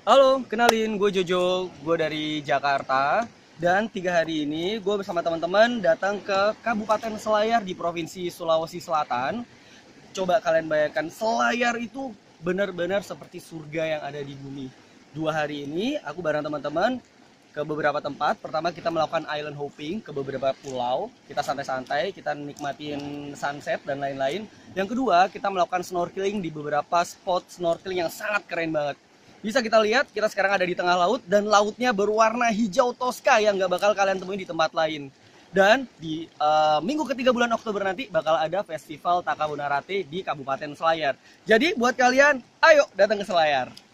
Halo, kenalin gue Jojo, gue dari Jakarta dan tiga hari ini gue bersama teman-teman datang ke Kabupaten Selayar di Provinsi Sulawesi Selatan. Coba kalian bayangkan Selayar itu benar-benar seperti surga yang ada di bumi. Dua hari ini aku bareng teman-teman ke beberapa tempat. Pertama kita melakukan island hopping ke beberapa pulau. Kita santai-santai, kita nikmatin sunset dan lain-lain. Yang kedua kita melakukan snorkeling di beberapa spot snorkeling yang sangat keren banget bisa kita lihat, kita sekarang ada di tengah laut dan lautnya berwarna hijau toska yang nggak bakal kalian temuin di tempat lain. Dan di uh, minggu ketiga bulan Oktober nanti bakal ada festival Takabunarate di Kabupaten Selayar. Jadi buat kalian, ayo datang ke Selayar.